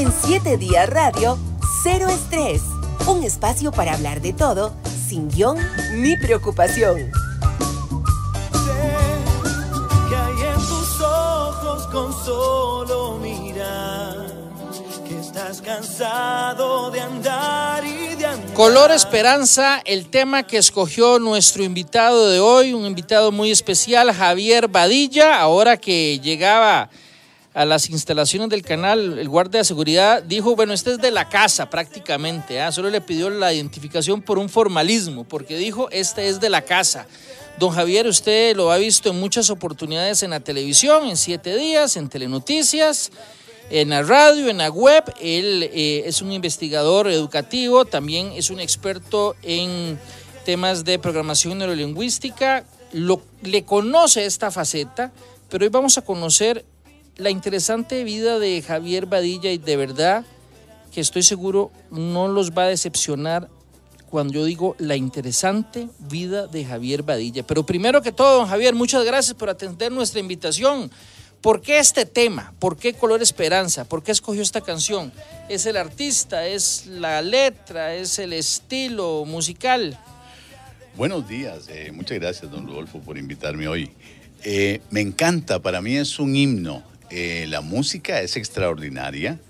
En 7 Días Radio, Cero Estrés. Un espacio para hablar de todo, sin guión ni preocupación. ojos con solo que estás cansado de andar y Color Esperanza, el tema que escogió nuestro invitado de hoy, un invitado muy especial, Javier Badilla, ahora que llegaba a las instalaciones del canal, el guardia de seguridad dijo, bueno, este es de la casa prácticamente, ¿ah? solo le pidió la identificación por un formalismo, porque dijo, este es de la casa. Don Javier, usted lo ha visto en muchas oportunidades en la televisión, en siete días, en telenoticias, en la radio, en la web. Él eh, es un investigador educativo, también es un experto en temas de programación neurolingüística. Lo, le conoce esta faceta, pero hoy vamos a conocer la interesante vida de Javier Badilla y de verdad que estoy seguro no los va a decepcionar cuando yo digo la interesante vida de Javier Badilla. Pero primero que todo, don Javier, muchas gracias por atender nuestra invitación. ¿Por qué este tema? ¿Por qué Color Esperanza? ¿Por qué escogió esta canción? ¿Es el artista? ¿Es la letra? ¿Es el estilo musical? Buenos días. Eh, muchas gracias, don Rodolfo, por invitarme hoy. Eh, me encanta, para mí es un himno, eh, la música es extraordinaria,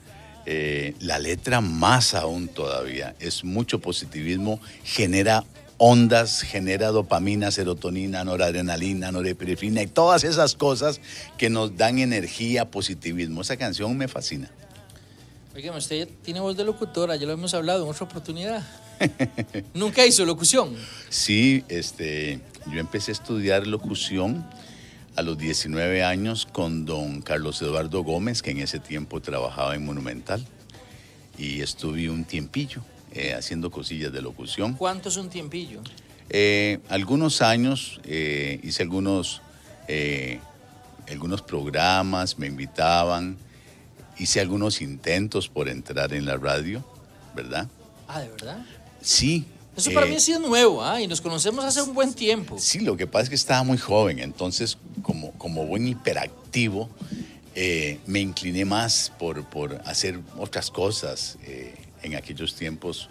eh, la letra más aún todavía, es mucho positivismo, genera ondas, genera dopamina, serotonina, noradrenalina, norepinefrina y todas esas cosas que nos dan energía, positivismo. Esa canción me fascina. Oiga, usted tiene voz de locutora, ya lo hemos hablado en otra oportunidad. Nunca hizo locución. Sí, este, yo empecé a estudiar locución a los 19 años con don Carlos Eduardo Gómez, que en ese tiempo trabajaba en Monumental, y estuve un tiempillo eh, haciendo cosillas de locución. ¿Cuánto es un tiempillo? Eh, algunos años eh, hice algunos, algunos programas, me invitaban, hice algunos intentos por entrar en la radio, ¿verdad? Ah, ¿de verdad? Sí, eso para eh, mí ha sido nuevo, ¿ah? y nos conocemos hace un buen tiempo. Sí, lo que pasa es que estaba muy joven, entonces como, como buen hiperactivo, eh, me incliné más por, hacer otras cosas. Eh, en aquellos tiempos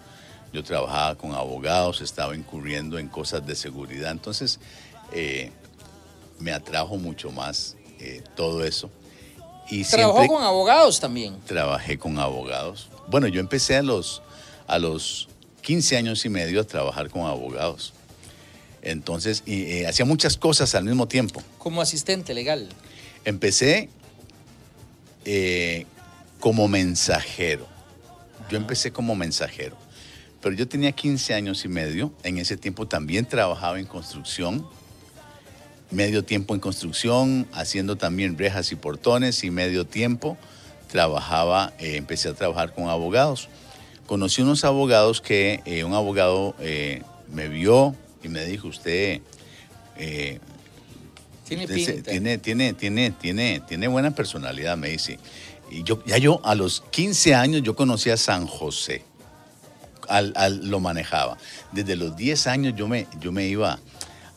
yo trabajaba con abogados, estaba incurriendo en cosas de seguridad, entonces me atrajo mucho más todo eso. ¿Trabajó con abogados también? Trabajé con abogados. Bueno, yo empecé a los, a los 15 años y medio a trabajar con abogados. Entonces, eh, hacía muchas cosas al mismo tiempo. Como asistente legal. Empecé eh, como mensajero. Yo empecé como mensajero. Pero yo tenía 15 años y medio. En ese tiempo también trabajaba en construcción. Medio tiempo en construcción, haciendo también brejas y portones. Y medio tiempo trabajaba, eh, empecé a trabajar con abogados conocí unos abogados que eh, un abogado eh, me vio y me dijo, usted... Eh, tiene, tiene, tiene, tiene, buena personalidad, me dice. Y yo, ya yo a los 15 años yo conocí a San José. lo manejaba. Desde los 10 años yo me, yo me iba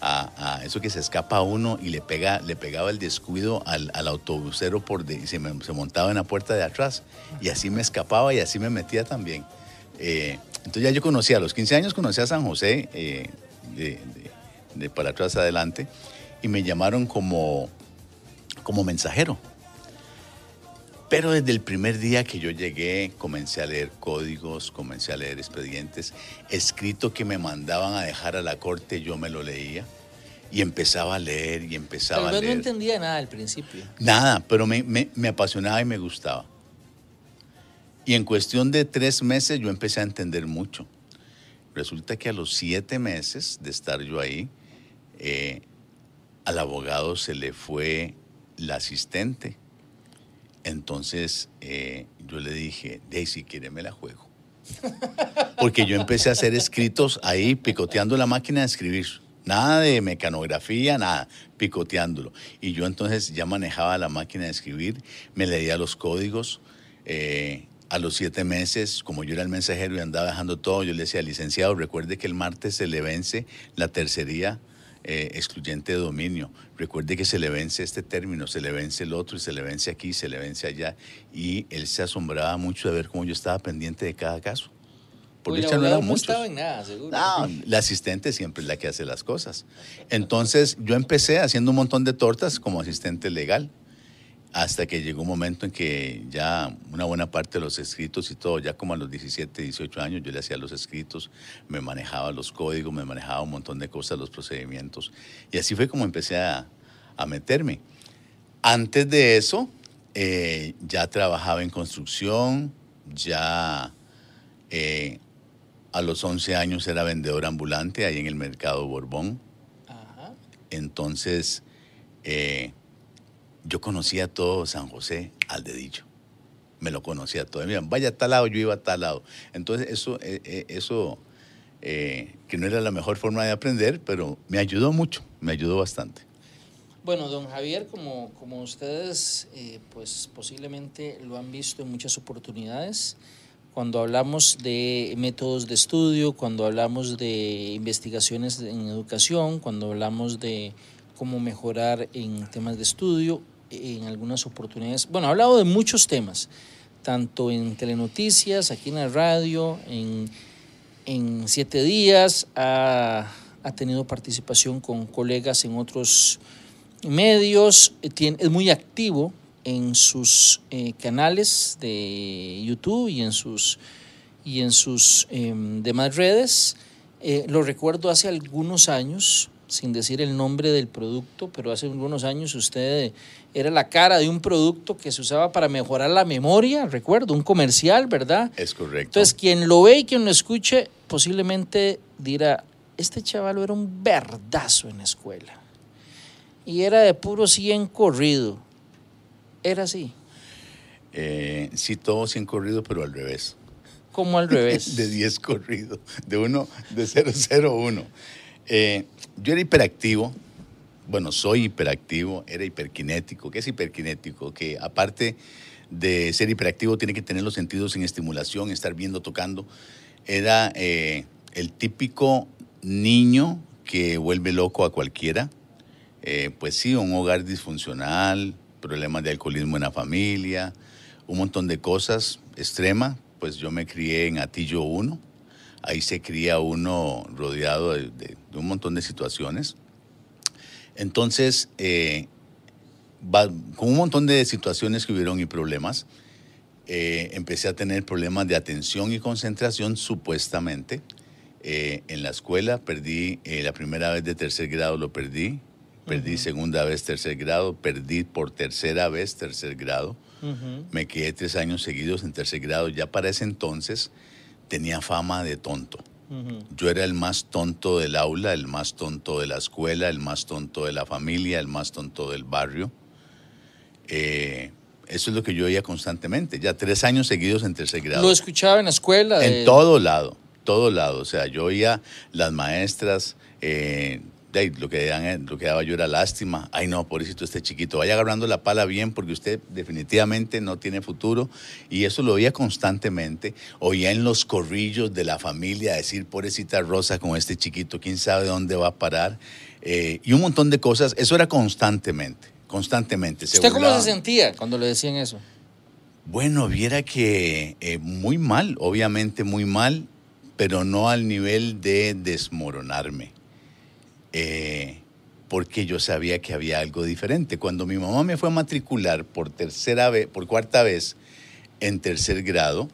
a, eso que se escapa uno y le, pega, le pegaba el descuido al, al autobusero por y se, se montaba en la puerta de atrás. Y así me escapaba y así me metía también. Eh, entonces ya yo conocía, a los 15 años conocí a San José, eh, de, para atrás adelante, y me llamaron como, como mensajero. Pero desde el primer día que yo llegué, comencé a leer códigos, comencé a leer expedientes, escrito que me mandaban a dejar a la corte, yo me lo leía. Y empezaba a leer y empezaba a leer. no entendía nada al principio. Nada, pero me apasionaba y me gustaba. Y en cuestión de tres meses yo empecé a entender mucho. Resulta que a los siete meses de estar yo ahí, eh, al abogado se le fue la asistente. Entonces eh, yo le dije, Daisy, quiere me la juego. Porque yo empecé a hacer escritos ahí, picoteando la máquina de escribir. Nada de mecanografía, nada, picoteándolo. Y yo entonces ya manejaba la máquina de escribir, me leía los códigos, eh, a los siete meses, como yo era el mensajero y andaba dejando todo, yo le decía, licenciado, recuerde que el martes se le vence la tercería eh, excluyente de dominio. Recuerde que se le vence este término, se le vence el otro, y se le vence aquí, se le vence allá. Y él se asombraba mucho de ver cómo yo estaba pendiente de cada caso. Porque no, era no en nada, No, la asistente siempre es la que hace las cosas. Entonces, yo empecé haciendo un montón de tortas como asistente legal. Hasta que llegó un momento en que ya una buena parte de los escritos y todo, ya como a los 17, 18 años, yo le hacía los escritos, me manejaba los códigos, me manejaba un montón de cosas, los procedimientos. Y así fue como empecé a, meterme. Antes de eso, eh, ya trabajaba en construcción, ya eh, a los 11 años era vendedor ambulante ahí en el mercado Borbón. Entonces, eh, yo conocía todo San José al dedillo. Me lo conocía todo. Mira, vaya a tal lado, yo iba a tal lado. Entonces, eso, eh, eh, eso eh, que no era la mejor forma de aprender, pero me ayudó mucho, me ayudó bastante. Bueno, don Javier, como, como ustedes pues posiblemente lo han visto en muchas oportunidades, cuando hablamos de métodos de estudio, cuando hablamos de investigaciones en educación, cuando hablamos de cómo mejorar en temas de estudio, en algunas oportunidades. Bueno, ha hablado de muchos temas, tanto en Telenoticias, aquí en la radio, en, Siete Días, ha, tenido participación con colegas en otros medios, eh, es muy activo en sus eh, canales de YouTube y en sus, y en sus em, demás redes. Eh, lo recuerdo hace algunos años sin decir el nombre del producto, pero hace algunos años usted era la cara de un producto que se usaba para mejorar la memoria, recuerdo, un comercial, ¿verdad? Es correcto. Entonces, quien lo ve y quien lo escuche, posiblemente dirá, este chaval era un verdazo en la escuela. Y era de puro 100 corrido. Era así. Eh, sí, todo 100 corrido, pero al revés. ¿Cómo al revés? de 10 corrido, de uno, de 001. Eh, yo era hiperactivo, bueno, soy hiperactivo, era hiperkinético. ¿Qué es hiperkinético? Que aparte de ser hiperactivo, tiene que tener los sentidos en estimulación, estar viendo, tocando. Era eh, el típico niño que vuelve loco a cualquiera. Eh, pues sí, un hogar disfuncional, problemas de alcoholismo en la familia, un montón de cosas extrema. Pues yo me crié en Atillo 1 Ahí se cría uno rodeado de, un montón de situaciones. Entonces, eh, con un montón de situaciones que hubieron y problemas, eh, empecé a tener problemas de atención y concentración supuestamente. Eh, en la escuela perdí la primera vez de tercer grado, lo perdí. Perdí segunda vez tercer grado, perdí por tercera vez tercer grado. Me quedé tres años seguidos en tercer grado. Ya para ese entonces, tenía fama de tonto. Yo era el más tonto del aula, el más tonto de la escuela, el más tonto de la familia, el más tonto del barrio. Eh, eso es lo que yo oía constantemente, ya tres años seguidos en tercer grado. ¿Lo escuchaba en la escuela? En eh. todo lado, todo lado. O sea, yo oía las maestras, eh, lo que, lo que daba yo era lástima. Ay, no, pobrecito este chiquito. Vaya agarrando la pala bien porque usted definitivamente no tiene futuro. Y eso lo oía constantemente. Oía en los corrillos de la familia decir, pobrecita Rosa con este chiquito, quién sabe dónde va a parar. Eh, y un montón de cosas. Eso era constantemente, constantemente. ¿Usted cómo se sentía cuando le decían eso? Bueno, viera que eh, muy mal, obviamente muy mal, pero no al nivel de desmoronarme eh, porque yo sabía que había algo diferente. Cuando mi mamá me fue a matricular por tercera vez, por cuarta vez, en tercer grado,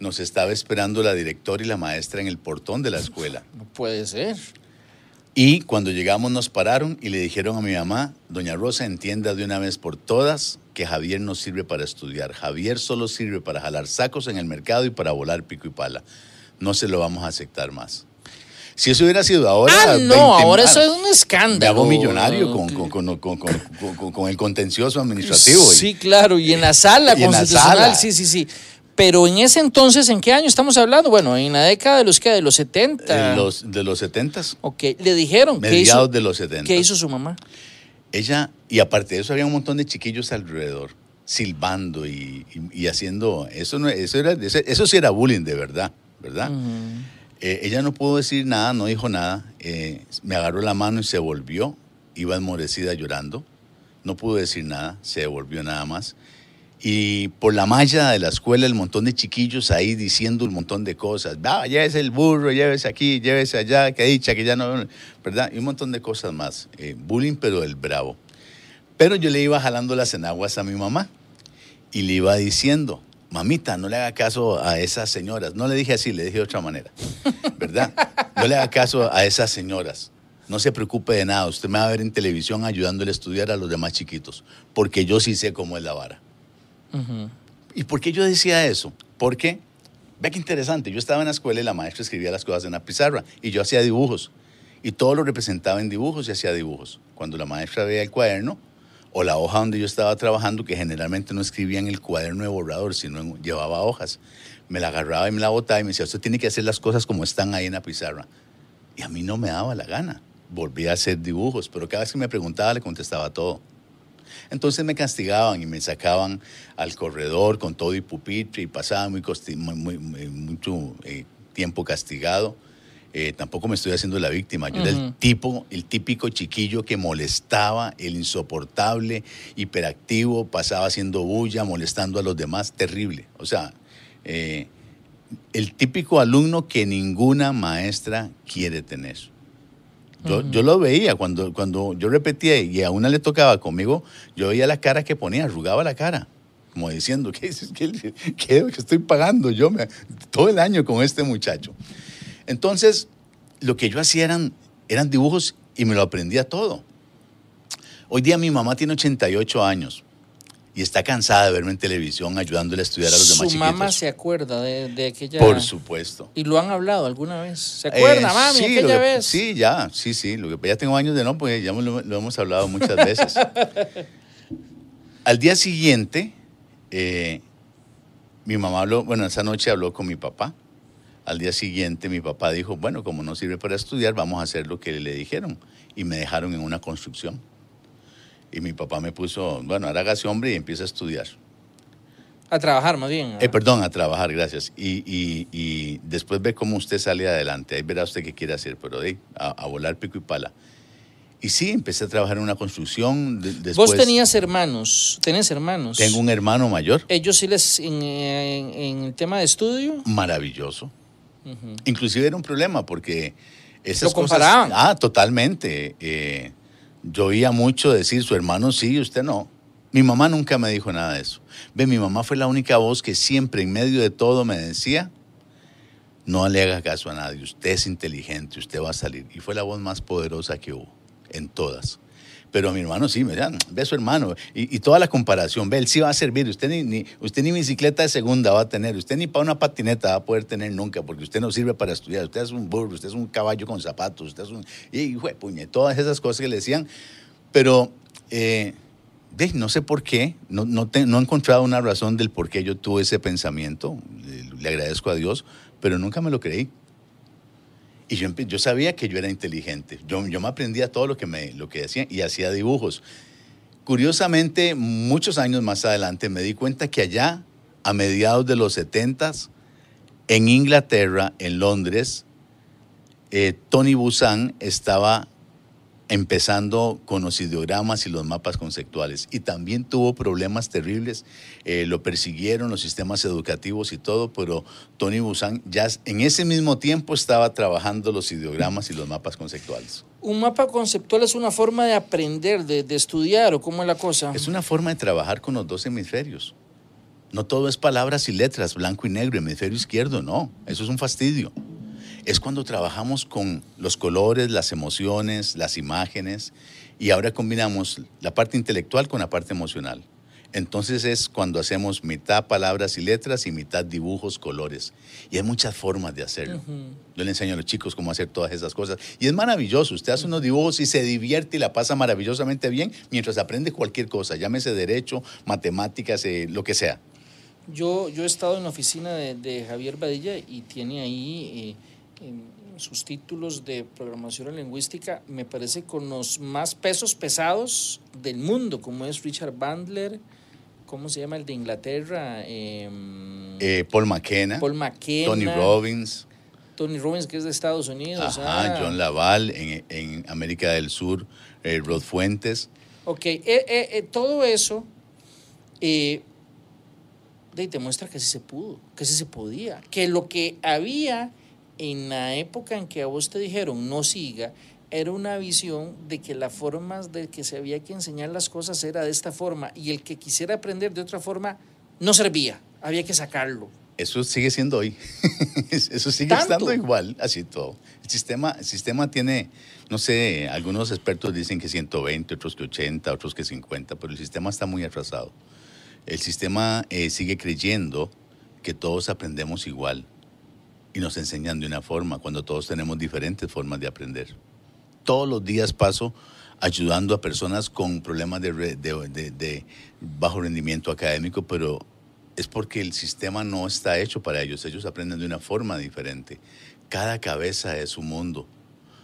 nos estaba esperando la directora y la maestra en el portón de la escuela. No puede ser. Y cuando llegamos nos pararon y le dijeron a mi mamá, doña Rosa, entienda de una vez por todas que Javier no sirve para estudiar. Javier solo sirve para jalar sacos en el mercado y para volar pico y pala. No se lo vamos a aceptar más. Si eso hubiera sido ahora. Ah, no, ahora eso es un escándalo. Hago millonario con, el contencioso administrativo. Sí, claro, y en la sala constitucional, sí, sí, sí. Pero en ese entonces, ¿en qué año estamos hablando? Bueno, en la década de los que de los 70. Los, de los 70. Ok, le dijeron Mediados hizo, de los 70. ¿Qué hizo su mamá? Ella, y aparte de eso había un montón de chiquillos alrededor silbando y, haciendo eso no eso era eso, sí era bullying de verdad, ¿verdad? Eh, ella no pudo decir nada, no dijo nada. Eh, me agarró la mano y se volvió. Iba enmorecida llorando. No pudo decir nada, se volvió nada más. Y por la malla de la escuela, el montón de chiquillos ahí diciendo un montón de cosas. ya llévese el burro, llévese aquí, llévese allá, que dicha, que ya no. ¿Verdad? Y un montón de cosas más. Eh, bullying, pero del bravo. Pero yo le iba jalando las enaguas a mi mamá y le iba diciendo, mamita, no le haga caso a esas señoras. No le dije así, le dije de otra manera, ¿verdad? No le haga caso a esas señoras. No se preocupe de nada, usted me va a ver en televisión ayudándole a estudiar a los demás chiquitos, porque yo sí sé cómo es la vara. ¿Y por qué yo decía eso? Porque, ve qué interesante, yo estaba en la escuela y la maestra escribía las cosas en una pizarra y yo hacía dibujos. Y todo lo representaba en dibujos y hacía dibujos. Cuando la maestra veía el cuaderno, o la hoja donde yo estaba trabajando, que generalmente no escribía en el cuaderno de borrador, sino llevaba hojas, me la agarraba y me la botaba y me decía, usted tiene que hacer las cosas como están ahí en la pizarra. Y a mí no me daba la gana. Volvía a hacer dibujos, pero cada vez que me preguntaba le contestaba todo. Entonces me castigaban y me sacaban al corredor con todo y pupitre y pasaba mucho eh, tiempo castigado. Eh, tampoco me estoy haciendo la víctima. Yo era el tipo, el típico chiquillo que molestaba, el insoportable, hiperactivo, pasaba haciendo bulla, molestando a los demás, terrible. O sea, eh, el típico alumno que ninguna maestra quiere tener. Yo, lo veía cuando, cuando yo repetía y a una le tocaba conmigo, yo veía la cara que ponía, arrugaba la cara, como diciendo, ¿qué, qué, qué, estoy pagando yo todo el año con este muchacho? Entonces, lo que yo hacía eran, eran dibujos y me lo aprendía todo. Hoy día mi mamá tiene 88 años y está cansada de verme en televisión ayudándole a estudiar a los demás Su mamá se acuerda de, aquella aquella... Por supuesto. ¿Y lo han hablado alguna vez? ¿Se acuerda, eh, mami, sí, aquella vez? Sí, ya, sí, sí. ya tengo años de no, porque ya lo, hemos hablado muchas veces. Al día siguiente, eh, mi mamá habló, bueno, esa noche habló con mi papá al día siguiente mi papá dijo, bueno, como no sirve para estudiar, vamos a hacer lo que le dijeron. Y me dejaron en una construcción. Y mi papá me puso, bueno, ahora hágase hombre y empieza a estudiar. A trabajar más bien. Eh, perdón, a trabajar, gracias. Y, y, después ve cómo usted sale adelante. Ahí verá usted qué quiere hacer, pero de, a, volar pico y pala. Y sí, empecé a trabajar en una construcción. Vos tenías hermanos, tenés hermanos. Tengo un hermano mayor. Ellos sí les, en eh, el tema de estudio. Maravilloso Inclusive era un problema porque esas ¿Lo comparaban? ah, totalmente. Eh, yo oía mucho decir, su hermano sí, y usted no. Mi mamá nunca me dijo nada de eso. Ve, mi mamá fue la única voz que siempre en medio de todo me decía, no le hagas caso a nadie, usted es inteligente, usted va a salir. Y fue la voz más poderosa que hubo en todas. Pero a mi hermano sí, me decían, ve su hermano. Y, toda la comparación, ve, él sí va a servir. Usted ni, usted ni bicicleta de segunda va a tener, usted ni para una patineta va a poder tener nunca, porque usted no sirve para estudiar. Usted es un burro, usted es un caballo con zapatos, usted es un. Y, puñe, todas esas cosas que le decían. Pero. Eh, no sé por qué, no, no, he encontrado una razón del por qué yo tuve ese pensamiento, le, agradezco a Dios, pero nunca me lo creí. Y yo, sabía que yo era inteligente. Yo, yo me aprendía todo lo que, me, lo que hacía y hacía dibujos. Curiosamente, muchos años más adelante me di cuenta que allá, a mediados de los 70 en Inglaterra, en Londres, eh, Tony Busan estaba empezando con los ideogramas y los mapas conceptuales. Y también tuvo problemas terribles, eh, lo persiguieron los sistemas educativos y todo, pero Tony Busan ya en ese mismo tiempo estaba trabajando los ideogramas y los mapas conceptuales. ¿Un mapa conceptual es una forma de aprender, de, de estudiar o cómo es la cosa? Es una forma de trabajar con los dos hemisferios. No todo es palabras y letras, blanco y negro, hemisferio izquierdo, no. Eso es un fastidio es cuando trabajamos con los colores, las emociones, las imágenes, y ahora combinamos la parte intelectual con la parte emocional. Entonces es cuando hacemos mitad palabras y letras y mitad dibujos, colores. Y hay muchas formas de hacerlo. Yo le enseño a los chicos cómo hacer todas esas cosas. Y es maravilloso. Usted hace unos dibujos y se divierte y la pasa maravillosamente bien mientras aprende cualquier cosa, llámese derecho, matemáticas, eh, lo que sea. Yo, yo he estado en la oficina de, Javier Badilla y tiene ahí... Eh, en sus títulos de programación lingüística, me parece con los más pesos pesados del mundo, como es Richard Bandler, ¿cómo se llama el de Inglaterra? Em, eh, Paul, McKenna, Paul McKenna. Tony Robbins. Tony Robbins, que es de Estados Unidos. Ah. John Laval en, América del Sur, eh, Rod Fuentes. Ok, eh, todo eso de, muestra que sí se pudo, que sí se podía, que lo que había en la época en que a vos te dijeron no siga, era una visión de que las formas de que se había que enseñar las cosas era de esta forma y el que quisiera aprender de otra forma no servía, había que sacarlo. Eso sigue siendo hoy, eso sigue estando igual, así todo. El sistema, sistema tiene, no sé, algunos expertos dicen que 120, otros que 80, otros que 50, pero el sistema está muy atrasado. El sistema eh, sigue creyendo que todos aprendemos igual y nos enseñan de una forma, cuando todos tenemos diferentes formas de aprender. Todos los días paso ayudando a personas con problemas de, bajo rendimiento académico, pero es porque el sistema no está hecho para ellos. Ellos aprenden de una forma diferente. Cada cabeza es un mundo.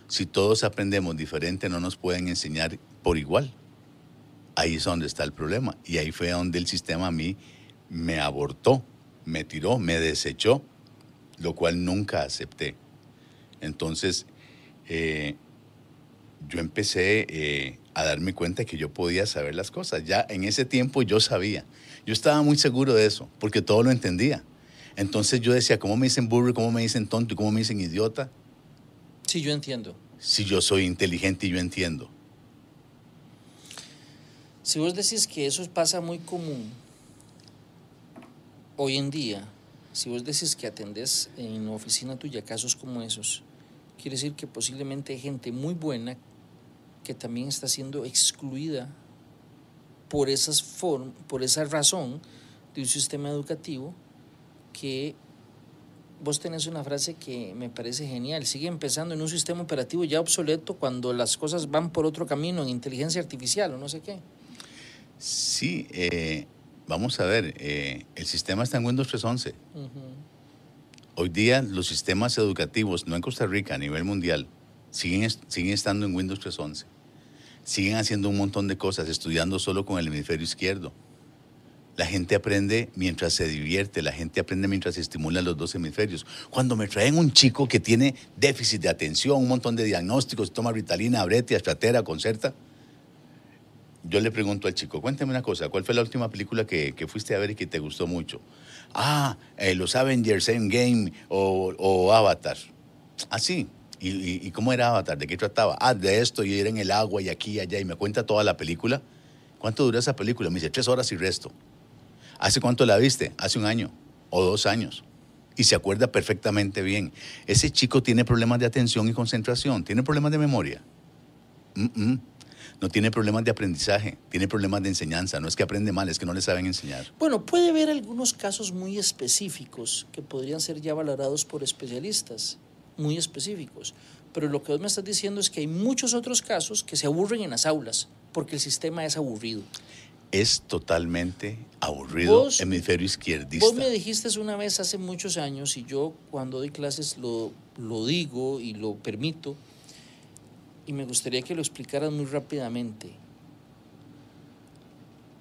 Si todos aprendemos diferente, no nos pueden enseñar por igual. Ahí es donde está el problema. Y ahí fue donde el sistema a mí me abortó, me tiró, me desechó lo cual nunca acepté. Entonces, eh, yo empecé eh, a darme cuenta que yo podía saber las cosas. Ya en ese tiempo yo sabía. Yo estaba muy seguro de eso, porque todo lo entendía. Entonces yo decía, ¿cómo me dicen burro? ¿Cómo me dicen tonto? ¿Cómo me dicen idiota? Si yo entiendo. Si yo soy inteligente y yo entiendo. Si vos decís que eso pasa muy común hoy en día, si vos decís que atendés en oficina tuya casos como esos, quiere decir que posiblemente hay gente muy buena que también está siendo excluida por, esas por esa razón de un sistema educativo que vos tenés una frase que me parece genial. Sigue empezando en un sistema operativo ya obsoleto cuando las cosas van por otro camino, en inteligencia artificial o no sé qué. Sí, eh, vamos a ver, eh, el sistema está en Windows 3.11. Hoy día los sistemas educativos, no en Costa Rica, a nivel mundial, siguen, siguen estando en Windows 3.11. Siguen haciendo un montón de cosas, estudiando solo con el hemisferio izquierdo. La gente aprende mientras se divierte, la gente aprende mientras se estimulan los dos hemisferios. Cuando me traen un chico que tiene déficit de atención, un montón de diagnósticos, toma ritalina, brete, astratera, concerta, yo le pregunto al chico, cuéntame una cosa, ¿cuál fue la última película que, que fuiste a ver y que te gustó mucho? Ah, eh, los Avengers Endgame o, o Avatar. Ah, sí. ¿Y, cómo era Avatar? ¿De qué trataba? Ah, de esto, y era en el agua y aquí y allá, y me cuenta toda la película. ¿Cuánto duró esa película? Me dice, tres horas y resto. ¿Hace cuánto la viste? Hace un año o dos años. Y se acuerda perfectamente bien. Ese chico tiene problemas de atención y concentración, tiene problemas de memoria. Mm -mm no tiene problemas de aprendizaje, tiene problemas de enseñanza. No es que aprende mal, es que no le saben enseñar. Bueno, puede haber algunos casos muy específicos que podrían ser ya valorados por especialistas, muy específicos. Pero lo que vos me estás diciendo es que hay muchos otros casos que se aburren en las aulas porque el sistema es aburrido. Es totalmente aburrido, hemisferio izquierdista. Vos me dijiste una vez hace muchos años, y yo cuando doy clases lo, lo digo y lo permito, y me gustaría que lo explicaran muy rápidamente.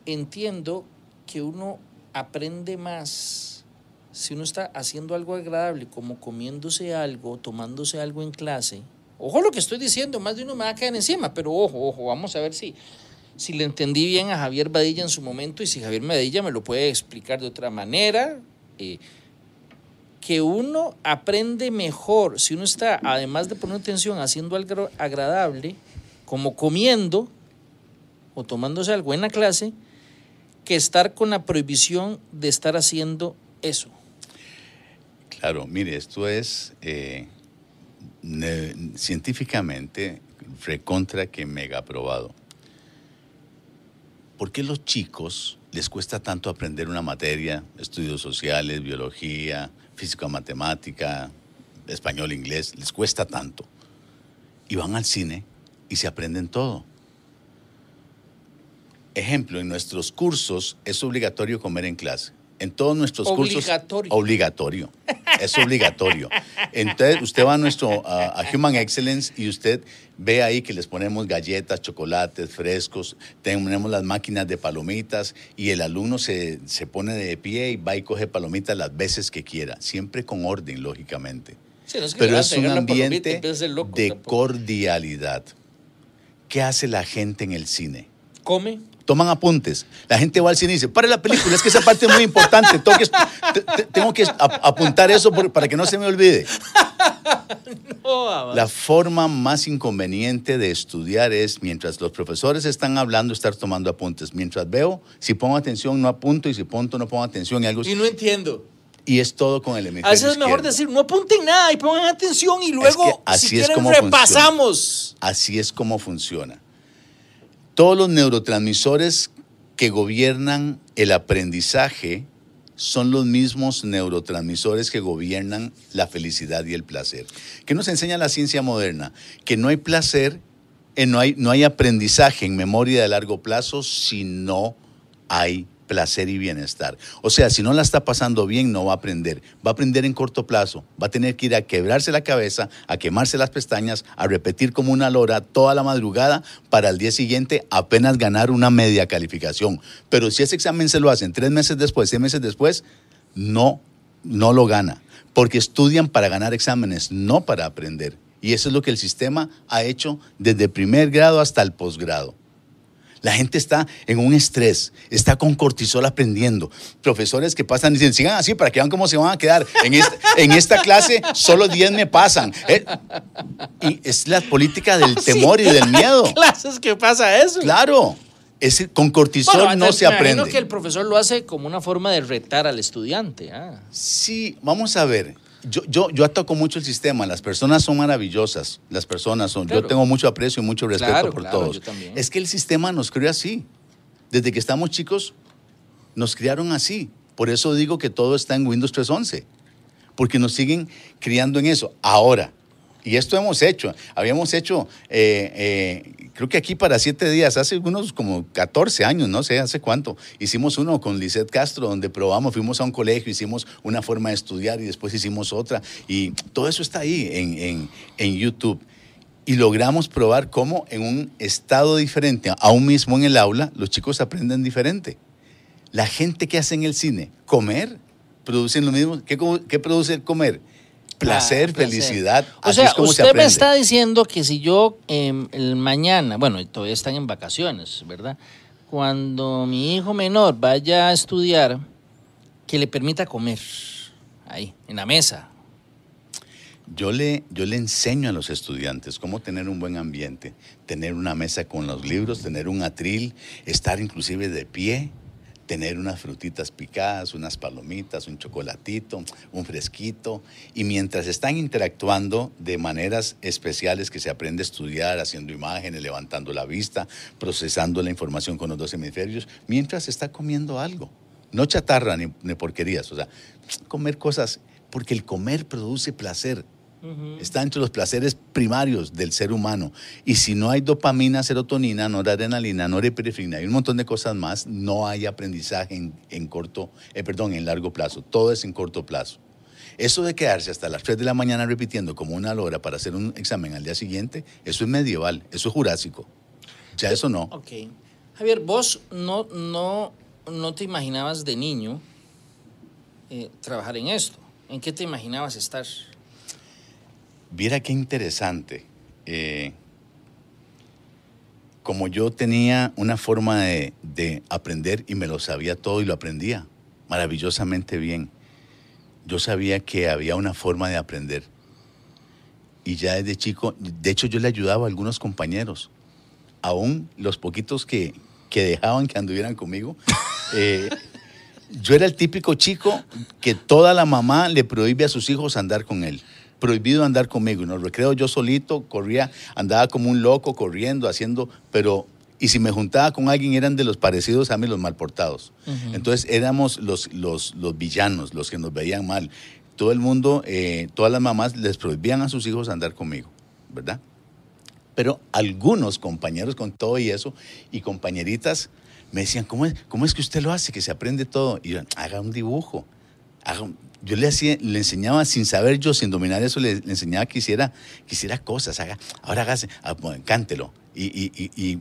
Entiendo que uno aprende más si uno está haciendo algo agradable, como comiéndose algo, tomándose algo en clase. Ojo lo que estoy diciendo, más de uno me va a caer encima, pero ojo, ojo, vamos a ver si, si le entendí bien a Javier Badilla en su momento y si Javier Badilla me lo puede explicar de otra manera. Eh, que uno aprende mejor si uno está, además de poner atención, haciendo algo agradable, como comiendo o tomándose algo en la clase, que estar con la prohibición de estar haciendo eso. Claro, mire, esto es eh, científicamente recontra que mega aprobado. ¿Por qué los chicos les cuesta tanto aprender una materia, estudios sociales, biología, física, matemática, español, inglés, les cuesta tanto. Y van al cine y se aprenden todo. Ejemplo, en nuestros cursos es obligatorio comer en clase en todos nuestros cursos. Obligatorio. Es obligatorio. Entonces, usted va a nuestro a, Human Excellence y usted ve ahí que les ponemos galletas, chocolates, frescos, tenemos las máquinas de palomitas y el alumno se, pone de pie y va y coge palomitas las veces que quiera, siempre con orden, lógicamente. Pero es un ambiente de cordialidad. ¿Qué hace la gente en el cine? Come toman apuntes. La gente va al cine y dice, para la película, es que esa parte es muy importante, tengo que, apuntar eso para que no se me olvide. la forma más inconveniente de estudiar es mientras los profesores están hablando, estar tomando apuntes. Mientras veo, si pongo atención, no apunto, y si punto no pongo atención. Y, algo... y no entiendo y es todo con el A veces es mejor decir, no apunten nada y pongan atención y luego, así es como repasamos. Así es como funciona. Todos los neurotransmisores que gobiernan el aprendizaje son los mismos neurotransmisores que gobiernan la felicidad y el placer. ¿Qué nos enseña la ciencia moderna? Que no hay placer, eh, no hay, no hay aprendizaje en memoria de largo plazo si no hay placer y bienestar. O sea, si no la está pasando bien, no va a aprender. Va a aprender en corto plazo. Va a tener que ir a quebrarse la cabeza, a quemarse las pestañas, a repetir como una lora toda la madrugada para el día siguiente apenas ganar una media calificación. Pero si ese examen se lo hacen tres meses después, seis meses después, no, no lo gana. Porque estudian para ganar exámenes, no para aprender. Y eso es lo que el sistema ha hecho desde primer grado hasta el posgrado. La gente está en un estrés, está con cortisol aprendiendo. Profesores que pasan y dicen, sigan así para que vean cómo se van a quedar. En esta, clase solo 10 me pasan. Eh, y es la política del temor y del miedo. clases que pasa eso. Claro. con cortisol no se aprende. que el profesor lo hace como una forma de retar al estudiante. Ah. Sí, vamos a ver yo, yo, ataco mucho el sistema. Las personas son maravillosas. Las personas son. Yo tengo mucho aprecio y mucho respeto por todos. Es que el sistema nos creó así. Desde que estamos chicos, nos criaron así. Por eso digo que todo está en Windows 3.11. Porque nos siguen criando en eso. Ahora, y esto hemos hecho. Habíamos hecho eh, eh, creo que aquí para siete días, hace unos como 14 años, no sé, hace cuánto, hicimos uno con Lisette Castro, donde probamos, fuimos a un colegio, hicimos una forma de estudiar y después hicimos otra. Y todo eso está ahí en, en, en YouTube y logramos probar cómo en un estado diferente, aún mismo en el aula, los chicos aprenden diferente. La gente que hace en el cine, comer, producen lo mismo. ¿Qué, qué produce comer? placer, felicidad. O sea, usted me está diciendo que si yo em, el mañana, bueno, todavía están en vacaciones, ¿verdad? Cuando mi hijo menor vaya a estudiar, que le permita comer ahí, en la mesa. Yo le, yo le enseño a los estudiantes cómo tener un buen ambiente, tener una mesa con los libros, tener un atril, estar inclusive de pie, tener unas frutitas picadas, unas palomitas, un chocolatito, un fresquito, y mientras están interactuando de maneras especiales que se aprende a estudiar, haciendo imágenes, levantando la vista, procesando la información con los dos hemisferios, mientras está comiendo algo. No chatarra ni, porquerías, o sea, comer cosas, porque el comer produce placer, Está entre los placeres primarios del ser humano. Y si no hay dopamina, serotonina, noradrenalina, norepinefrina y un montón de cosas más, no hay aprendizaje en, corto, eh, perdón, en largo plazo. Todo es en corto plazo. Eso de quedarse hasta las 3 de la mañana repitiendo como una lora para hacer un examen al día siguiente, eso es medieval, eso es jurásico. Ya eso no. Ok. Javier, vos no, no, no te imaginabas de niño eh, trabajar en esto. ¿En qué te imaginabas estar? Viera qué interesante. Eh, como yo tenía una forma de, aprender y me lo sabía todo y lo aprendía maravillosamente bien, yo sabía que había una forma de aprender. Y ya desde chico, de hecho yo le ayudaba a algunos compañeros, aún los poquitos que, dejaban que anduvieran conmigo. Eh, yo era el típico chico que toda la mamá le prohíbe a sus hijos andar con él prohibido andar conmigo. en los recreos yo solito corría, andaba como un loco corriendo, haciendo, pero y si me juntaba con alguien eran de los parecidos a mí los malportados. Entonces éramos los, los, villanos, los que nos veían mal. Todo el mundo, eh, todas las mamás les prohibían a sus hijos andar conmigo, ¿verdad? Pero algunos compañeros con todo y eso y compañeritas me decían, ¿cómo es, cómo es que usted lo hace, que se aprende todo? Y yo, haga un dibujo, haga un, yo le, hacía, le enseñaba sin saber yo, sin dominar eso, le, enseñaba que hiciera, cosas, haga, ahora hágase, ah, cántelo. Y,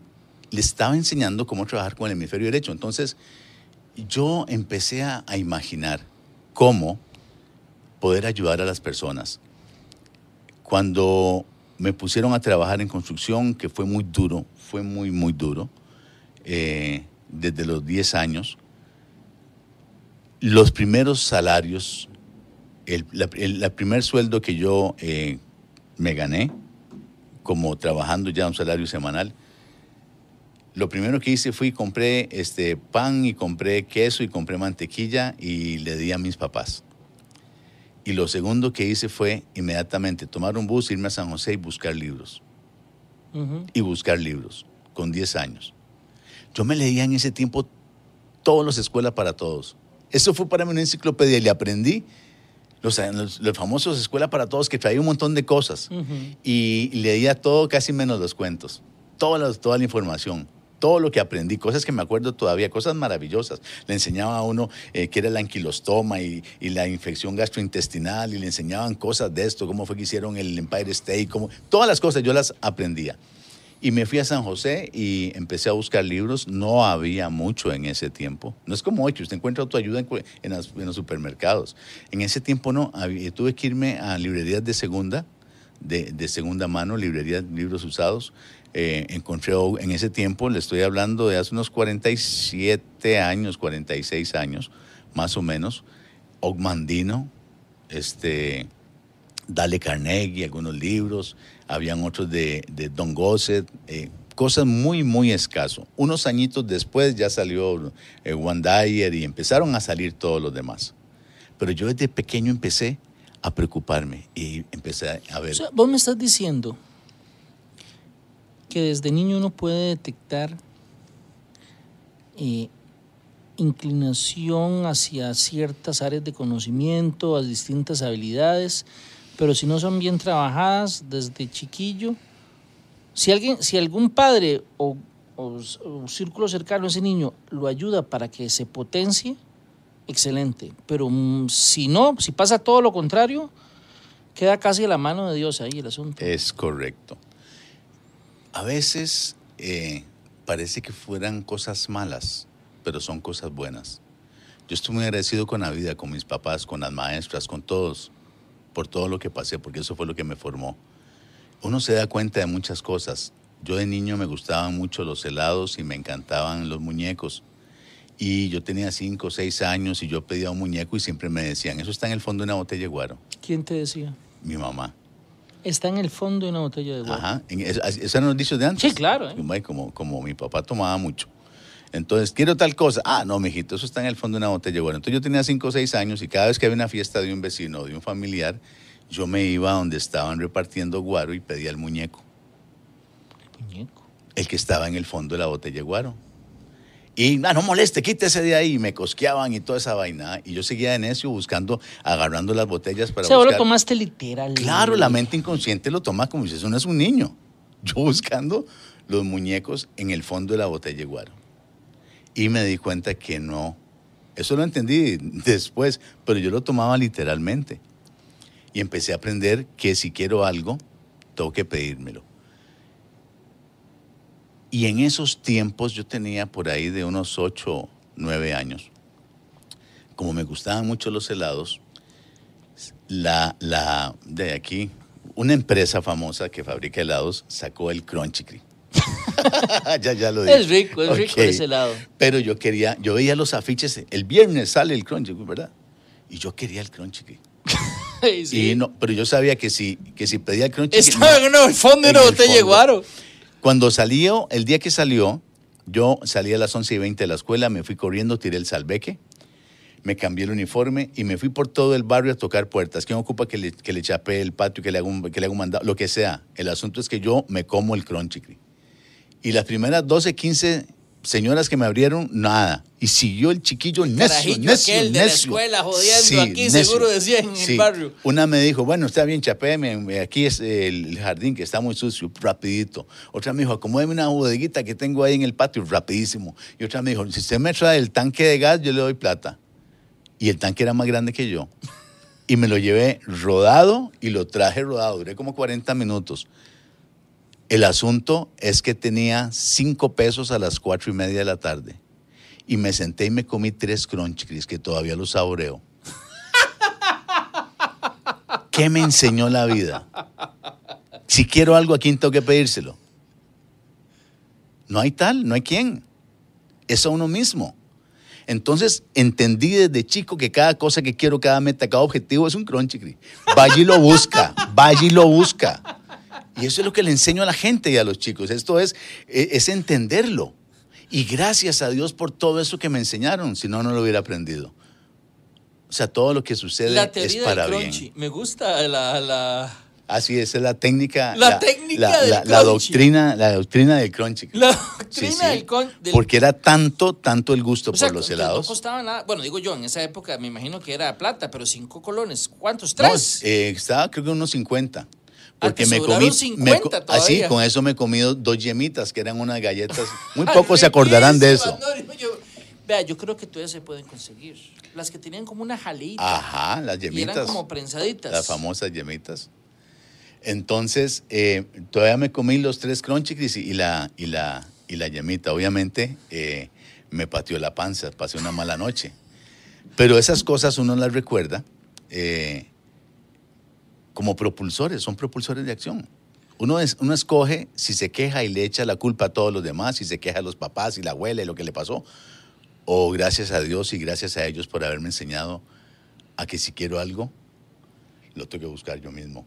le estaba enseñando cómo trabajar con el hemisferio derecho. Entonces, yo empecé a, imaginar cómo poder ayudar a las personas. Cuando me pusieron a trabajar en construcción, que fue muy duro, fue muy, muy duro, eh, desde los 10 años, los primeros salarios, el, primer sueldo que yo eh, me gané, como trabajando ya un salario semanal, lo primero que hice fue compré este pan y compré queso y compré mantequilla y le di a mis papás. Y lo segundo que hice fue inmediatamente tomar un bus, irme a San José y buscar libros. Y buscar libros, con 10 años. Yo me leía en ese tiempo todos las escuelas para todos. Eso fue para mí una enciclopedia y le aprendí los, los, famosos Escuela para Todos, que traía un montón de cosas. Y leía todo, casi menos los cuentos. Toda la, toda la información todo lo que aprendí, cosas que me acuerdo todavía, cosas maravillosas. Le enseñaba a uno que eh, qué era el anquilostoma y, y, la infección gastrointestinal y le enseñaban cosas de esto, cómo fue que hicieron el Empire State, cómo, todas las cosas yo las aprendía. Y me fui a San José y empecé a buscar libros. No había mucho en ese tiempo. No es como hoy, usted encuentra autoayuda en, en, los supermercados. En ese tiempo no. tuve que irme a librerías de segunda, de, segunda mano, librerías, libros usados. Eh, encontré en ese tiempo, le estoy hablando de hace unos 47 años, 46 años, más o menos, Ogmandino, este, Dale Carnegie, algunos libros, habían otros de, Don Gosset, eh, cosas muy, muy escasas. Unos añitos después ya salió eh, y empezaron a salir todos los demás. Pero yo desde pequeño empecé a preocuparme y empecé a ver. vos me estás diciendo que desde niño uno puede detectar eh, inclinación hacia ciertas áreas de conocimiento, a distintas habilidades pero si no son bien trabajadas desde chiquillo, si alguien, si algún padre o, un círculo cercano a ese niño lo ayuda para que se potencie, excelente. Pero mm, si no, si pasa todo lo contrario, queda casi a la mano de Dios ahí el asunto. Es correcto. A veces eh, parece que fueran cosas malas, pero son cosas buenas. Yo estoy muy agradecido con la vida, con mis papás, con las maestras, con todos por todo lo que pasé, porque eso fue lo que me formó. Uno se da cuenta de muchas cosas. Yo de niño me gustaban mucho los helados y me encantaban los muñecos. Y yo tenía cinco o seis años y yo pedía un muñeco y siempre me decían, eso está en el fondo de una botella de guaro. ¿Quién te decía? Mi mamá. Está en el fondo de una botella de guaro. Ajá, esos eran los dichos de antes. Sí, claro. ¿eh? Como, como mi papá tomaba mucho. Entonces, quiero tal cosa. Ah, no, mijito, eso está en el fondo de una botella. guaro. entonces yo tenía 5 o 6 años y cada vez que había una fiesta de un vecino o de un familiar, yo me iba a donde estaban repartiendo guaro y pedía el muñeco. ¿El muñeco? El que estaba en el fondo de la botella de guaro. Y ah, no moleste, quítese de ahí. Y me cosqueaban y toda esa vaina. Y yo seguía en eso buscando, agarrando las botellas para. O sea, lo tomaste literal. Claro, la mente inconsciente lo toma como si eso no es un niño. Yo buscando los muñecos en el fondo de la botella de guaro y me di cuenta que no. Eso lo entendí después, pero yo lo tomaba literalmente. Y empecé a aprender que si quiero algo, tengo que pedírmelo. Y en esos tiempos yo tenía por ahí de unos 8, 9 años. Como me gustaban mucho los helados, la, la de aquí, una empresa famosa que fabrica helados sacó el Crunchy ya, lo dije. Es rico, es rico de ese lado. Pero yo quería, yo veía los afiches, el viernes sale el crunchy, ¿verdad? Y yo quería el crunchy. y pero yo sabía que si, que si pedía el crunchy. Estaba en el fondo no te llegaron. Cuando salió, el día que salió, yo salí a las 11 y 20 de la escuela, me fui corriendo, tiré el salveque me cambié el uniforme y me fui por todo el barrio a tocar puertas. ¿Quién ocupa que le, que le el patio, que le haga un, que le mandado? Lo que sea. El asunto es que yo me como el crunchy. Y las primeras 12, 15 señoras que me abrieron, nada. Y siguió el chiquillo el necio, necio, de la escuela jodiendo aquí, seguro decía en el barrio. Una me dijo, bueno, está bien, chapé, aquí es el jardín que está muy sucio, rapidito. Otra me dijo, acomódeme una bodeguita que tengo ahí en el patio, rapidísimo. Y otra me dijo, si usted me trae el tanque de gas, yo le doy plata. Y el tanque era más grande que yo. Y me lo llevé rodado y lo traje rodado. Duré como 40 minutos. El asunto es que tenía cinco pesos a las cuatro y media de la tarde. Y me senté y me comí tres crunchies que todavía los saboreo. ¿Qué me enseñó la vida? Si quiero algo, ¿a quién tengo que pedírselo? No hay tal, no hay quien. Es a uno mismo. Entonces entendí desde chico que cada cosa que quiero, cada meta, cada objetivo es un crunchy. Vaya y lo busca, vaya y lo busca. Y eso es lo que le enseño a la gente y a los chicos. Esto es, e, es entenderlo. Y gracias a Dios por todo eso que me enseñaron, si no, no lo hubiera aprendido. O sea, todo lo que sucede es para bien. Me gusta la, Así es, es la técnica. La, técnica la, doctrina, la doctrina del crunchy. La doctrina Del, Porque era tanto, tanto el gusto por los helados. No costaba nada. Bueno, digo yo, en esa época me imagino que era plata, pero cinco colones. ¿Cuántos? ¿Tres? Eh, estaba creo que unos cincuenta. Porque me comí. así, ah, con eso me he comido dos yemitas, que eran unas galletas. Muy pocos se acordarán de eso. vea, yo creo que todavía se pueden conseguir. Las que tenían como una jalita. Ajá, las yemitas. Y eran como prensaditas. Las famosas yemitas. Entonces, eh, todavía me comí los tres crunchies y la, y yemita. Obviamente, eh, me pateó la panza, pasé una mala noche. Pero esas cosas uno las recuerda. Eh, como propulsores, son propulsores de acción. Uno, es, uno escoge si se queja y le echa la culpa a todos los demás, si se queja a los papás y la abuela y lo que le pasó, o gracias a Dios y gracias a ellos por haberme enseñado a que si quiero algo, lo tengo que buscar yo mismo.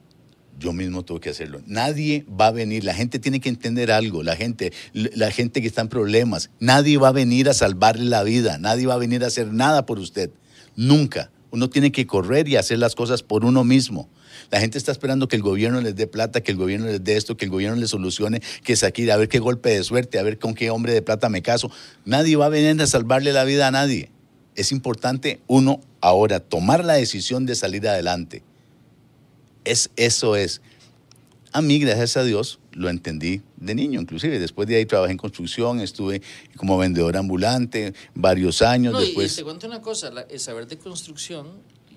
Yo mismo tuve que hacerlo. Nadie va a venir. La gente tiene que entender algo. La gente, la gente que está en problemas. Nadie va a venir a salvarle la vida. Nadie va a venir a hacer nada por usted. Nunca. Uno tiene que correr y hacer las cosas por uno mismo. La gente está esperando que el gobierno les dé plata, que el gobierno les dé esto, que el gobierno les solucione, que aquí, a ver qué golpe de suerte, a ver con qué hombre de plata me caso. Nadie va a venir a salvarle la vida a nadie. Es importante uno ahora tomar la decisión de salir adelante. Es, eso es. A mí, gracias a Dios, lo entendí de niño, inclusive. Después de ahí trabajé en construcción, estuve como vendedor ambulante varios años. No, después... Y te cuento una cosa, el saber de construcción,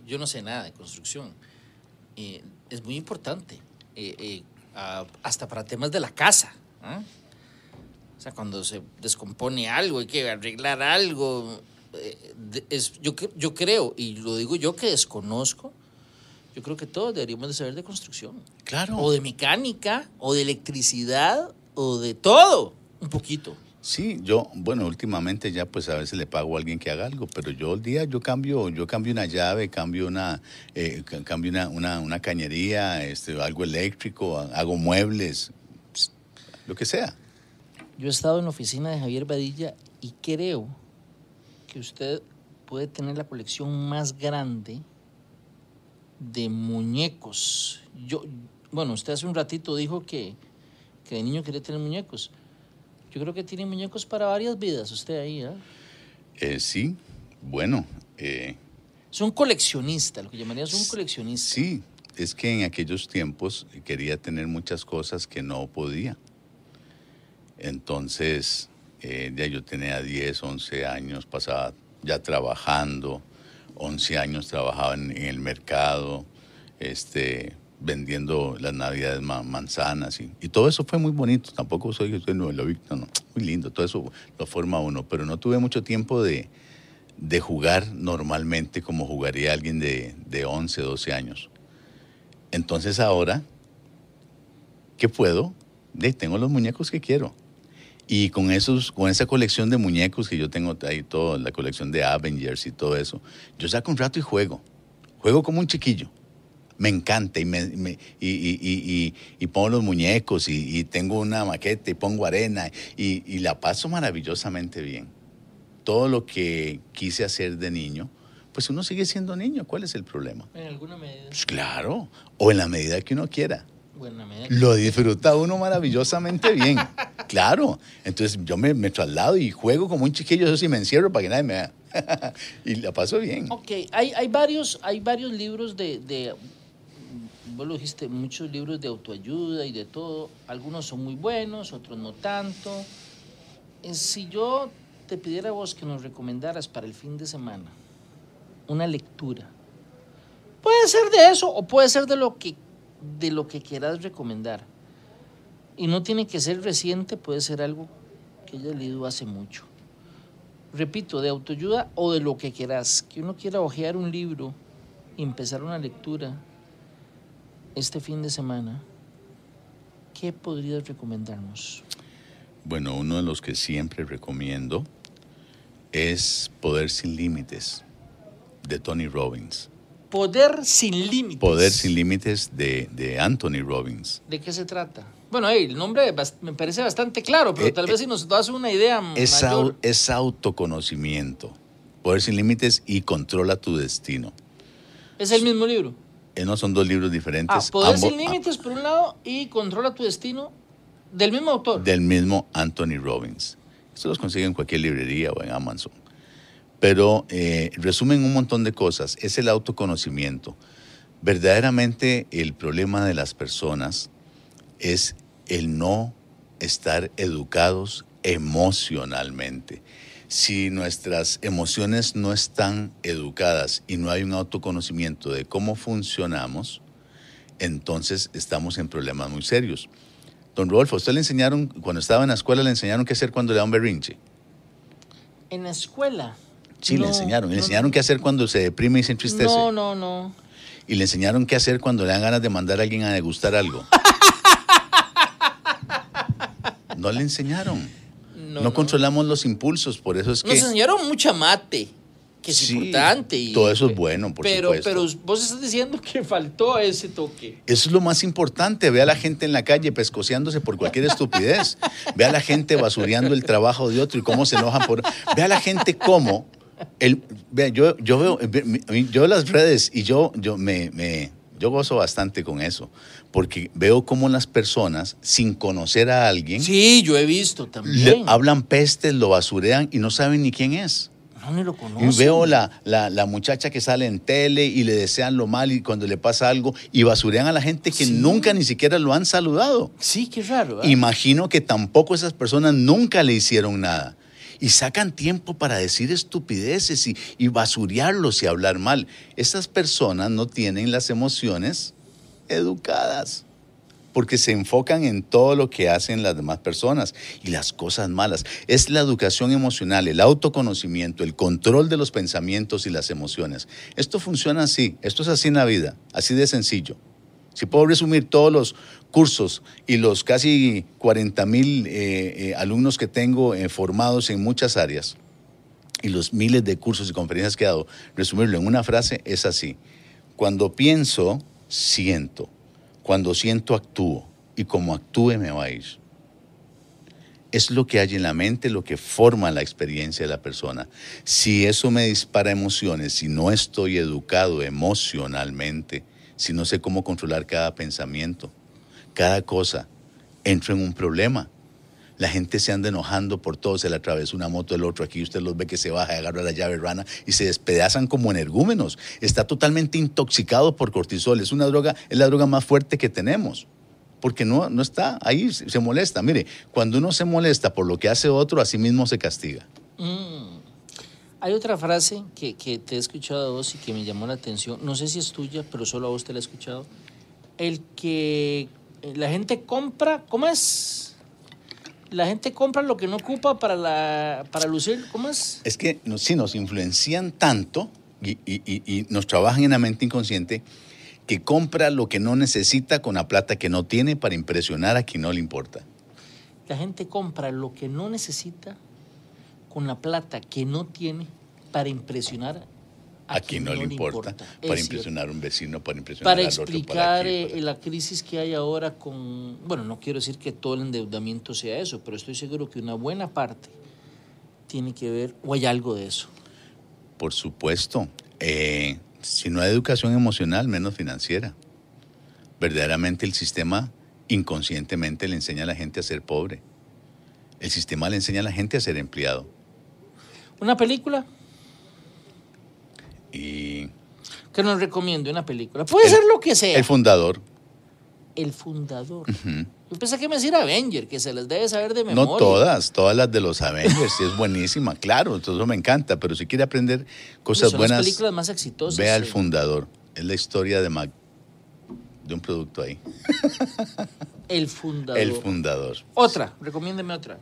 yo no sé nada de construcción eh, es muy importante, eh, eh, hasta para temas de la casa. ¿ah? O sea, cuando se descompone algo, hay que arreglar algo. es, yo, yo creo, y lo digo yo que desconozco, yo creo que todos deberíamos de saber de construcción. Claro. O de mecánica, o de electricidad, o de todo, un poquito. Sí, yo, bueno, últimamente ya pues a veces le pago a alguien que haga algo, pero yo el día yo cambio, yo cambio una llave, cambio una, eh, cambio una, una, una, cañería, este, algo eléctrico, hago muebles, lo que sea. Yo he estado en la oficina de Javier Badilla y creo que usted puede tener la colección más grande de muñecos. Yo, bueno, usted hace un ratito dijo que, que de niño quería tener muñecos yo creo que tiene muñecos para varias vidas usted ahí, ¿ah? ¿eh? sí, bueno. Eh, es un coleccionista, lo que llamarías un coleccionista. Sí, es que en aquellos tiempos quería tener muchas cosas que no podía. Entonces, eh, ya yo tenía 10, 11 años, pasaba ya trabajando, 11 años trabajaba en el mercado, este, vendiendo las navidades manzanas y, todo eso fue muy bonito. Tampoco soy, soy novelovista, no, muy lindo, todo eso lo forma uno, pero no tuve mucho tiempo de, jugar normalmente como jugaría alguien de, de 11, 12 años. Entonces ahora, ¿qué puedo? De, tengo los muñecos que quiero. Y con, esos, con esa colección de muñecos que yo tengo ahí, toda la colección de Avengers y todo eso, yo saco un rato y juego. Juego como un chiquillo me encanta y, me, y, pongo los muñecos y, tengo una maqueta y pongo arena y, la paso maravillosamente bien. Todo lo que quise hacer de niño, pues uno sigue siendo niño. ¿Cuál es el problema? En alguna medida. Pues claro, o en la medida que uno quiera. Lo disfruta uno maravillosamente bien. Claro. Entonces yo me, al traslado y juego como un chiquillo, eso sí me encierro para que nadie me vea. y la paso bien. Ok, hay, varios, hay varios libros de vos lo dijiste, muchos libros de autoayuda y de todo. Algunos son muy buenos, otros no tanto. Eh, si yo te pidiera a vos que nos recomendaras para el fin de semana una lectura, puede ser de eso o puede ser de lo que, de lo que quieras recomendar. Y no tiene que ser reciente, puede ser algo que haya leído hace mucho. Repito, de autoayuda o de lo que quieras. Que uno quiera hojear un libro, y empezar una lectura, este fin de semana, ¿qué podrías recomendarnos? Bueno, uno de los que siempre recomiendo es Poder sin Límites, de Tony Robbins. Poder sin límites. Poder sin límites de, Anthony Robbins. ¿De qué se trata? Bueno, el nombre me parece bastante claro, pero eh, tal eh, vez si nos das una idea es autoconocimiento. Poder sin límites y controla tu destino. ¿Es el mismo libro? Eh, no, son dos libros diferentes. Ah, Poder sin límites por un lado y Controla tu destino del mismo autor. Del mismo Anthony Robbins. Esto los consiguen en cualquier librería o en Amazon. Pero eh, resumen un montón de cosas. Es el autoconocimiento. Verdaderamente el problema de las personas es el no estar educados emocionalmente si nuestras emociones no están educadas y no hay un autoconocimiento de cómo funcionamos, entonces estamos en problemas muy serios. Don Rodolfo, usted le enseñaron, cuando estaba en la escuela, le enseñaron qué hacer cuando le da un berrinche? En la escuela. Sí, le enseñaron. Le enseñaron qué hacer cuando se deprime y se entristece. No, no, no. Y le enseñaron qué hacer cuando le dan ganas de mandar a alguien a degustar algo. no le enseñaron no, controlamos los impulsos, por eso es que... Nos enseñaron mucha mate, que es importante. Y, todo eso es bueno, por pero, Pero vos estás diciendo que faltó ese toque. Eso es lo más importante. Ve a la gente en la calle pescociándose por cualquier estupidez. Ve a la gente basureando el trabajo de otro y cómo se enojan por... Ve a la gente cómo... El, vea, yo, yo veo yo las redes y yo, yo me, me yo gozo bastante con eso, porque veo cómo las personas, sin conocer a alguien. Sí, yo he visto también. hablan pestes, lo basurean y no saben ni quién es. No, ni lo conocen. Y veo la, la, muchacha que sale en tele y le desean lo mal y cuando le pasa algo y basurean a la gente que nunca ni siquiera lo han saludado. Sí, qué raro. Imagino que tampoco esas personas nunca le hicieron nada y sacan tiempo para decir estupideces y, y basurearlos y hablar mal. Esas personas no tienen las emociones educadas porque se enfocan en todo lo que hacen las demás personas y las cosas malas. Es la educación emocional, el autoconocimiento, el control de los pensamientos y las emociones. Esto funciona así, esto es así en la vida, así de sencillo. Si puedo resumir todos los cursos y los casi 40 mil eh, eh, alumnos que tengo eh, formados en muchas áreas y los miles de cursos y conferencias que he dado, resumirlo en una frase es así. Cuando pienso, siento. Cuando siento, actúo. Y como actúe, me va a ir. Es lo que hay en la mente lo que forma la experiencia de la persona. Si eso me dispara emociones, si no estoy educado emocionalmente, si no sé cómo controlar cada pensamiento, cada cosa, entro en un problema la gente se anda enojando por todo, se le atravesó una moto el otro, aquí usted los ve que se baja, agarra la llave rana y se despedazan como energúmenos. Está totalmente intoxicado por cortisol, es una droga, es la droga más fuerte que tenemos. Porque no, no está ahí, se molesta. Mire, cuando uno se molesta por lo que hace otro, a sí mismo se castiga. Mm. Hay otra frase que, que, te he escuchado a vos y que me llamó la atención. No sé si es tuya, pero solo a vos te la he escuchado. El que eh, la gente compra, ¿cómo es? la gente compra lo que no ocupa para, la, para lucir. ¿Cómo es? Es que no, sí, nos influencian tanto y, nos trabajan en la mente inconsciente que compra lo que no necesita con la plata que no tiene para impresionar a quien no le importa. La gente compra lo que no necesita con la plata que no tiene para impresionar a a, quien no, le importa, para impresionar a un vecino, para impresionar a un otro. para explicar eh, la crisis que hay ahora con, bueno, no quiero decir que todo el endeudamiento sea eso, pero estoy seguro que una buena parte tiene que ver, o hay algo de eso. Por supuesto, eh, si no hay educación emocional, menos financiera. Verdaderamente el sistema inconscientemente le enseña a la gente a ser pobre. El sistema le enseña a la gente a ser empleado. ¿Una película? Y... Que nos recomiende una película. Puede ser lo que sea. El fundador. El fundador. pensé que me decir Avenger, que se las debe saber de memoria. No todas, todas las de los Avengers, es buenísima, claro, eso me encanta, pero si quiere aprender cosas pues buenas. Las películas más exitosas. Vea El Fundador, es la historia de de un producto ahí. el Fundador. El Fundador. Otra, recomiéndeme otra.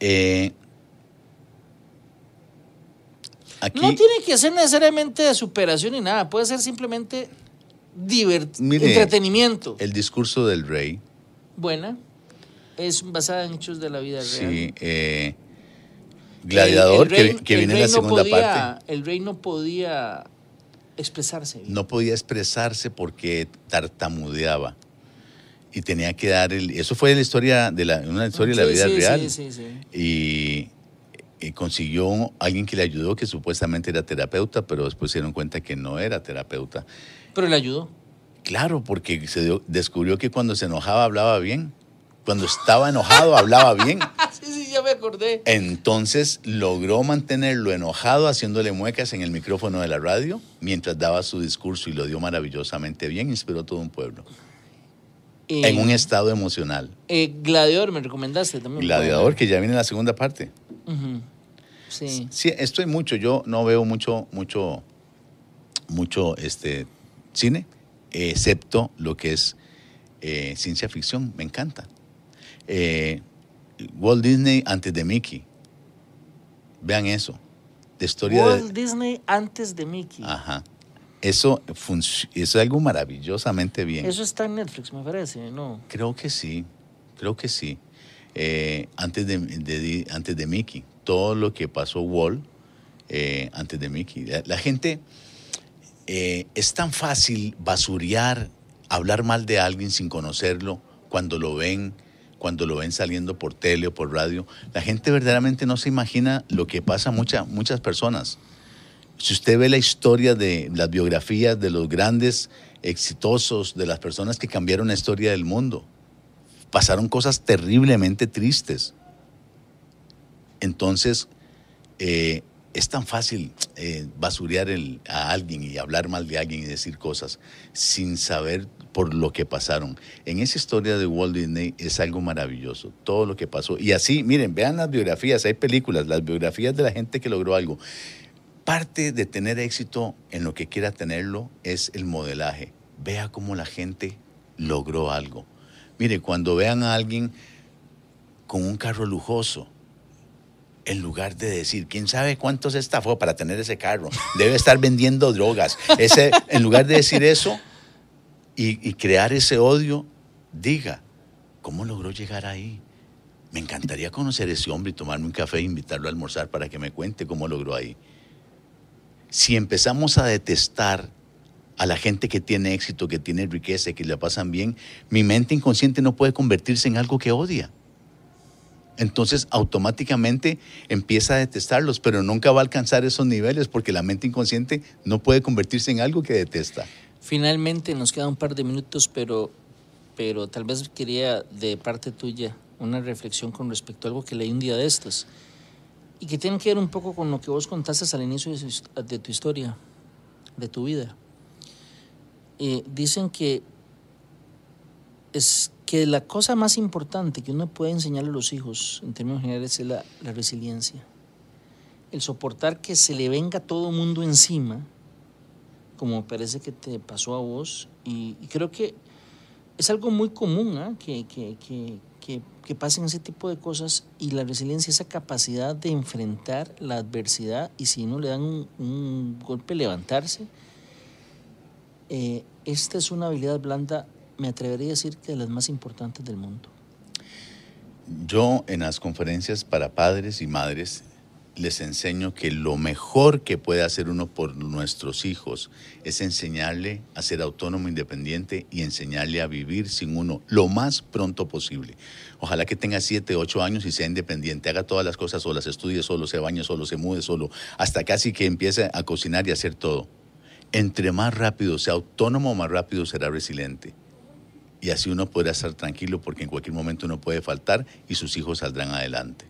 Eh, no tiene que ser necesariamente de superación ni nada, puede ser simplemente entretenimiento. El discurso del rey. Buena. Es basada en hechos de la vida real. Sí, eh, Gladiador, que, viene en la segunda parte. El rey no podía expresarse. No podía expresarse porque tartamudeaba. Y tenía que dar Eso fue la historia de la, una historia de la vida sí, real. Sí, y eh, consiguió alguien que le ayudó, que supuestamente era terapeuta, pero después se dieron cuenta que no era terapeuta. Pero le ayudó. Claro, porque se descubrió que cuando se enojaba hablaba bien. Cuando estaba enojado hablaba bien. sí, sí, ya me acordé. Entonces logró mantenerlo enojado haciéndole muecas en el micrófono de la radio mientras daba su discurso y lo dio maravillosamente bien, inspiró a todo un pueblo. Eh, en un estado emocional. Eh, gladiador, me recomendaste también. Gladiador, que ya viene la segunda parte. ajá Sí. sí, estoy mucho. Yo no veo mucho, mucho, mucho este, cine, excepto lo que es eh, ciencia ficción. Me encanta. Eh, Walt Disney antes de Mickey. Vean eso. Walt Disney antes de Mickey. Ajá. Eso, eso es algo maravillosamente bien. Eso está en Netflix, me parece, ¿no? Creo que sí, creo que sí. Eh, antes, de, antes de Mickey, todo lo que pasó Wall eh, antes de Mickey. La, gente eh, es tan fácil basurear, hablar mal de alguien sin conocerlo cuando lo ven cuando lo ven saliendo por tele o por radio, la gente verdaderamente no se imagina lo que pasa a muchas personas. Si usted ve la historia de las biografías de los grandes exitosos, de las personas que cambiaron la historia del mundo, pasaron cosas terriblemente tristes. Entonces, eh, es tan fácil eh, basurear a alguien y hablar mal de alguien y decir cosas sin saber por lo que pasaron. En esa historia de Walt Disney es algo maravilloso, todo lo que pasó. Y así, miren, vean las biografías, hay películas, las biografías de la gente que logró algo. Parte de tener éxito en lo que quiera tenerlo es el modelaje. Vea cómo la gente logró algo. Mire, cuando vean a alguien con un carro lujoso, en lugar de decir, quién sabe cuántos se estafó para tener ese carro, debe estar vendiendo drogas. en lugar de decir eso y, y crear ese odio, diga, ¿cómo logró llegar ahí? Me encantaría conocer a ese hombre y tomarme un café e invitarlo a almorzar para que me cuente cómo logró ahí. Si empezamos a detestar a la gente que tiene éxito, que tiene riqueza, que le pasan bien, mi mente inconsciente no puede convertirse en algo que odia. Entonces automáticamente empieza a detestarlos, pero nunca va a alcanzar esos niveles porque la mente inconsciente no puede convertirse en algo que detesta. Finalmente nos queda un par de minutos, pero, pero tal vez quería de parte tuya una reflexión con respecto a algo que leí un día de estos y que tiene que ver un poco con lo que vos contaste al inicio de tu historia, de tu vida eh, dicen que es que la cosa más importante que uno puede enseñarle a los hijos en términos generales es la, resiliencia. El soportar que se le venga todo el mundo encima, como parece que te pasó a vos, y, creo que es algo muy común ¿ah? que, que, que, que, pasen ese tipo de cosas y la resiliencia, esa capacidad de enfrentar la adversidad y si no le dan un golpe levantarse eh, esta es una habilidad blanda, me atrevería a decir que de las más importantes del mundo. Yo en las conferencias para padres y madres les enseño que lo mejor que puede hacer uno por nuestros hijos es enseñarle a ser autónomo, independiente y enseñarle a vivir sin uno lo más pronto posible. Ojalá que tenga 7, 8 años y sea independiente, haga todas las cosas solas, estudie solo, se bañe solo, se mude solo, hasta casi que empiece a cocinar y a hacer todo entre más rápido sea autónomo, más rápido será resiliente. Y así uno podrá estar tranquilo porque en cualquier momento uno puede faltar y sus hijos saldrán adelante.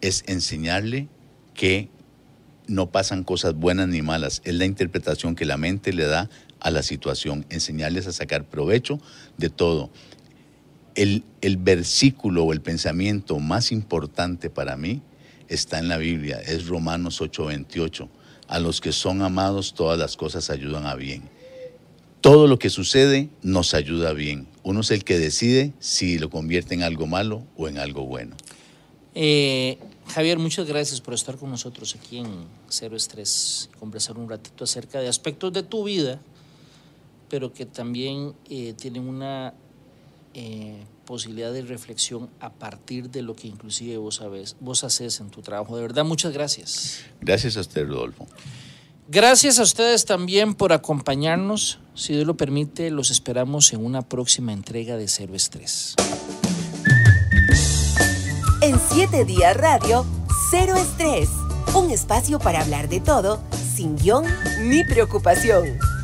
Es enseñarle que no pasan cosas buenas ni malas, es la interpretación que la mente le da a la situación, enseñarles a sacar provecho de todo. El, versículo o el pensamiento más importante para mí está en la Biblia, es Romanos 8:28 a los que son amados todas las cosas ayudan a bien. Todo lo que sucede nos ayuda a bien. Uno es el que decide si lo convierte en algo malo o en algo bueno. Eh, Javier, muchas gracias por estar con nosotros aquí en Cero Estrés, conversar un ratito acerca de aspectos de tu vida, pero que también eh, tienen una eh, posibilidad de reflexión a partir de lo que inclusive vos sabes, vos haces en tu trabajo. De verdad, muchas gracias. Gracias a usted, Rodolfo. Gracias a ustedes también por acompañarnos. Si Dios lo permite, los esperamos en una próxima entrega de Cero Estrés. En 7 Días Radio, Cero Estrés. Un espacio para hablar de todo, sin guión ni preocupación.